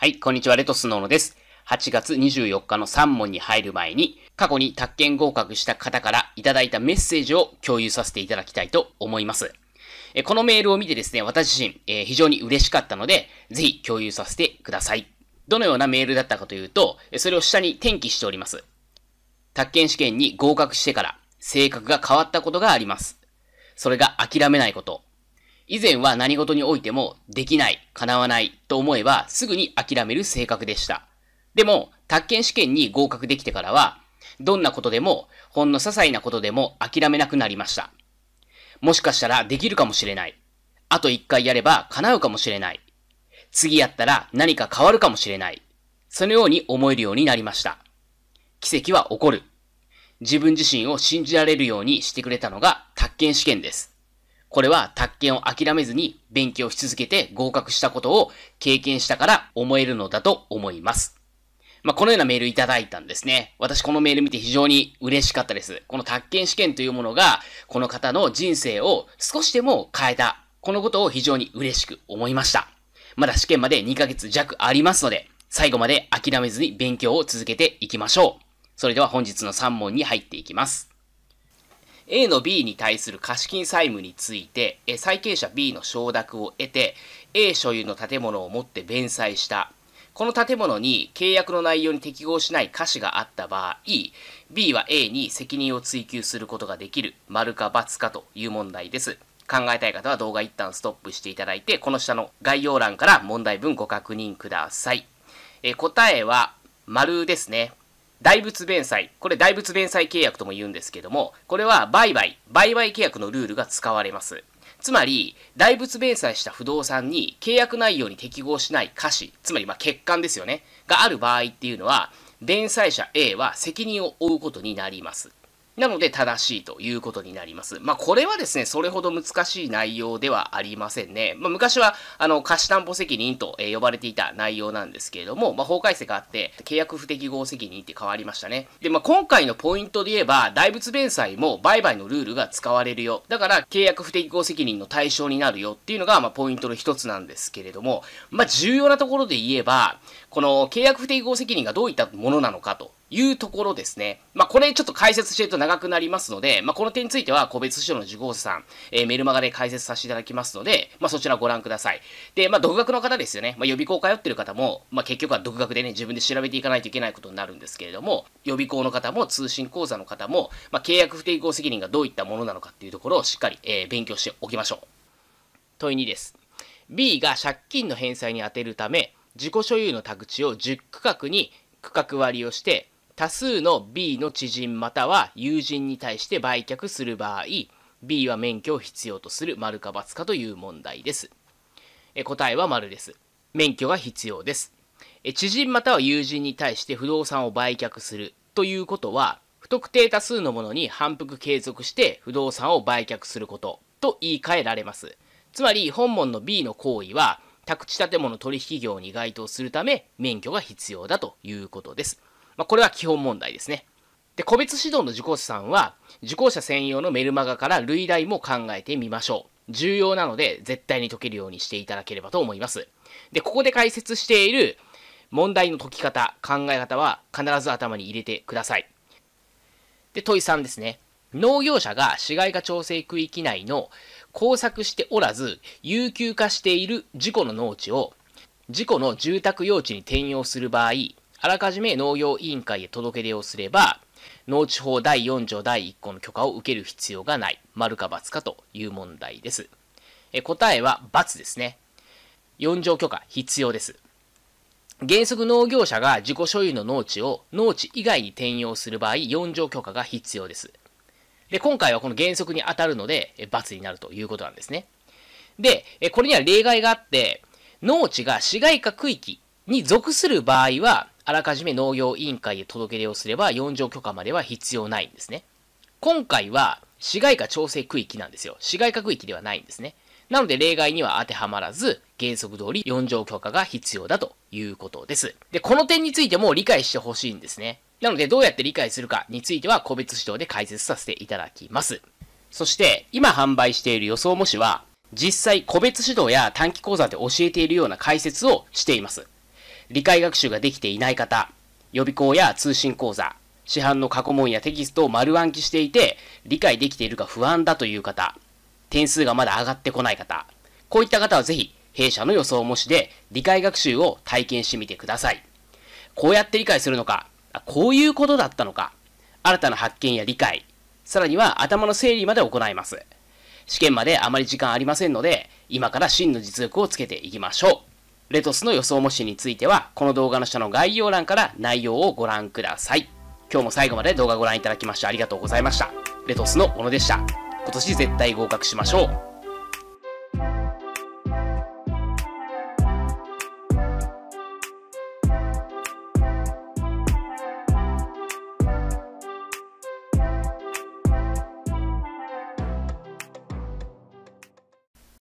はい、こんにちは、レトスノーノです。8月24日の3問に入る前に、過去に宅建合格した方からいただいたメッセージを共有させていただきたいと思います。えこのメールを見てですね、私自身、えー、非常に嬉しかったので、ぜひ共有させてください。どのようなメールだったかというと、それを下に転記しております。宅建試験に合格してから、性格が変わったことがあります。それが諦めないこと。以前は何事においてもできない、叶わないと思えばすぐに諦める性格でした。でも、宅建試験に合格できてからは、どんなことでも、ほんの些細なことでも諦めなくなりました。もしかしたらできるかもしれない。あと一回やれば叶うかもしれない。次やったら何か変わるかもしれない。そのように思えるようになりました。奇跡は起こる。自分自身を信じられるようにしてくれたのが宅建試験です。これは、宅建を諦めずに勉強し続けて合格したことを経験したから思えるのだと思います。まあ、このようなメールいただいたんですね。私このメール見て非常に嬉しかったです。この宅建試験というものが、この方の人生を少しでも変えた。このことを非常に嬉しく思いました。まだ試験まで2ヶ月弱ありますので、最後まで諦めずに勉強を続けていきましょう。それでは本日の3問に入っていきます。A の B に対する貸金債務について、債権者 B の承諾を得て、A 所有の建物を持って弁済した。この建物に契約の内容に適合しない瑕疵があった場合、B は A に責任を追及することができる、丸か×かという問題です。考えたい方は動画一旦ストップしていただいて、この下の概要欄から問題文ご確認ください。え答えは、丸ですね。大仏弁済。これ大仏弁済契約とも言うんですけども、これは売買、売買契約のルールが使われます。つまり、大仏弁済した不動産に契約内容に適合しない瑕疵、つまりま欠陥ですよね、がある場合っていうのは、弁済者 A は責任を負うことになります。なので正しいということになります。まあ、これはですね、それほど難しい内容ではありませんね。まあ、昔は、あの、貸し担保責任と、え呼ばれていた内容なんですけれども、まあ、法改正があって、契約不適合責任って変わりましたね。で、まあ、今回のポイントで言えば、大仏弁済も売買のルールが使われるよ。だから、契約不適合責任の対象になるよっていうのが、まあ、ポイントの一つなんですけれども、まあ、重要なところで言えば、この契約不適合責任がどういったものなのかというところですね。まあ、これちょっと解説してると長くなりますので、まあ、この点については個別指導の受講者さん、えー、メルマガで解説させていただきますので、まあ、そちらご覧ください。で、まあ、独学の方ですよね。まあ、予備校通ってる方も、まあ、結局は独学でね、自分で調べていかないといけないことになるんですけれども、予備校の方も通信講座の方も、まあ、契約不適合責任がどういったものなのかっていうところをしっかり、えー、勉強しておきましょう。問い2です。B が借金の返済に充てるため、自己所有の宅地を10区画に区画割りをして多数の B の知人または友人に対して売却する場合 B は免許を必要とする丸か×かという問題ですえ答えは丸です免許が必要ですえ知人または友人に対して不動産を売却するということは不特定多数のものに反復継続して不動産を売却することと言い換えられますつまり本門の B の行為は宅地建物取引業に該当するため免許が必要だということですまあ、これは基本問題ですね。で、個別指導の受講者さんは、受講者専用のメルマガから類題も考えてみましょう。重要なので、絶対に解けるようにしていただければと思います。で、ここで解説している問題の解き方、考え方は必ず頭に入れてください。で、問い3ですね。農業者が市街化調整区域内の工作しておらず、有給化している事故の農地を、事故の住宅用地に転用する場合、あらかじめ農業委員会へ届け出をすれば、農地法第4条第1項の許可を受ける必要がない。丸か×かという問題です。え答えは×ですね。4条許可必要です。原則農業者が自己所有の農地を農地以外に転用する場合、4条許可が必要です。で、今回はこの原則に当たるので、×になるということなんですね。で、これには例外があって、農地が市街化区域に属する場合は、あらかじめ農業委員会へ届け出をすれば4条許可までは必要ないんですね。今回は市街化調整区域なんですよ。市街化区域ではないんですね。なので例外には当てはまらず、原則通り4条許可が必要だということです。で、この点についても理解してほしいんですね。なのでどうやって理解するかについては個別指導で解説させていただきます。そして、今販売している予想模試は、実際個別指導や短期講座で教えているような解説をしています。理解学習ができていない方、予備校や通信講座、市販の過去問やテキストを丸暗記していて、理解できているか不安だという方、点数がまだ上がってこない方、こういった方はぜひ、弊社の予想模試で理解学習を体験してみてください。こうやって理解するのか、こういうことだったのか、新たな発見や理解、さらには頭の整理まで行います。試験まであまり時間ありませんので、今から真の実力をつけていきましょう。レトスの予想模試については、この動画の下の概要欄から内容をご覧ください。今日も最後まで動画ご覧いただきましてありがとうございました。レトスの小野でした。今年絶対合格しましょう。